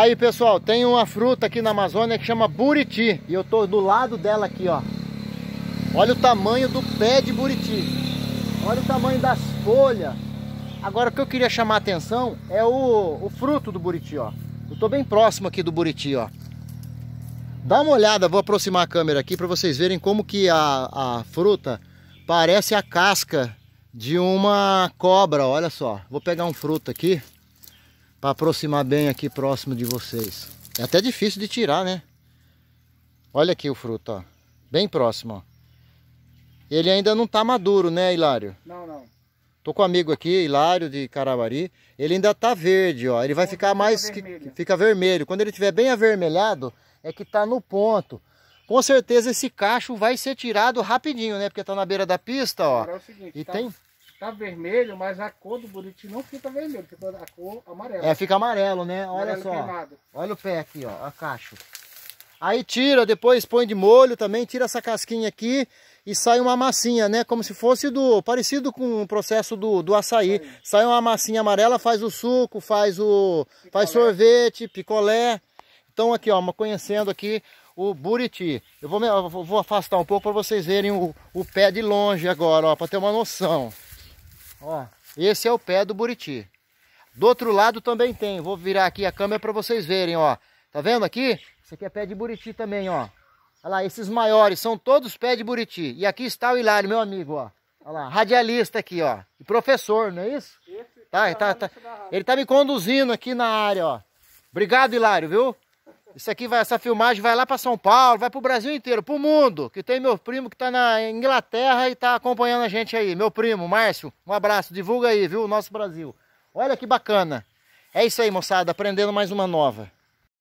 Aí pessoal, tem uma fruta aqui na Amazônia que chama buriti. E eu tô do lado dela aqui, ó. Olha o tamanho do pé de buriti. Olha o tamanho das folhas. Agora o que eu queria chamar a atenção é o, o fruto do buriti, ó. Eu tô bem próximo aqui do buriti, ó. Dá uma olhada, vou aproximar a câmera aqui para vocês verem como que a, a fruta parece a casca de uma cobra, olha só. Vou pegar um fruto aqui para aproximar bem aqui próximo de vocês. É até difícil de tirar, né? Olha aqui o fruto, ó. Bem próximo, ó. Ele ainda não está maduro, né, Hilário? Não, não. Tô com um amigo aqui, Hilário de Carabari. Ele ainda está verde, ó. Ele vai ficar mais... Fica vermelho. fica vermelho. Quando ele estiver bem avermelhado, é que está no ponto. Com certeza esse cacho vai ser tirado rapidinho, né? Porque está na beira da pista, ó. Agora é o seguinte, e tá... tem Tá vermelho, mas a cor do buriti não fica vermelho, fica a cor amarela. É, fica amarelo, né? Olha amarelo só. Queimado. Olha o pé aqui, ó, a cacho. Aí tira, depois põe de molho também, tira essa casquinha aqui e sai uma massinha, né? Como se fosse do, parecido com o processo do, do açaí. Sai uma massinha amarela, faz o suco, faz o, picolé. faz sorvete, picolé. Então aqui, ó, conhecendo aqui o buriti. Eu vou, eu vou afastar um pouco para vocês verem o, o pé de longe agora, ó, para ter uma noção. Ó, esse é o pé do buriti. Do outro lado também tem. Vou virar aqui a câmera para vocês verem, ó. Tá vendo aqui? esse aqui é pé de buriti também, ó. Olha lá, esses maiores são todos pé de buriti. E aqui está o Hilário, meu amigo, ó. Olha lá, radialista aqui, ó. E professor, não é isso? Esse tá, é tá, tá. Ele tá me conduzindo aqui na área, ó. Obrigado, Hilário, viu? Isso aqui vai, essa filmagem vai lá para São Paulo, vai para o Brasil inteiro, para o mundo. Que tem meu primo que está na Inglaterra e está acompanhando a gente aí. Meu primo, Márcio, um abraço, divulga aí, viu? O nosso Brasil. Olha que bacana. É isso aí, moçada, aprendendo mais uma nova.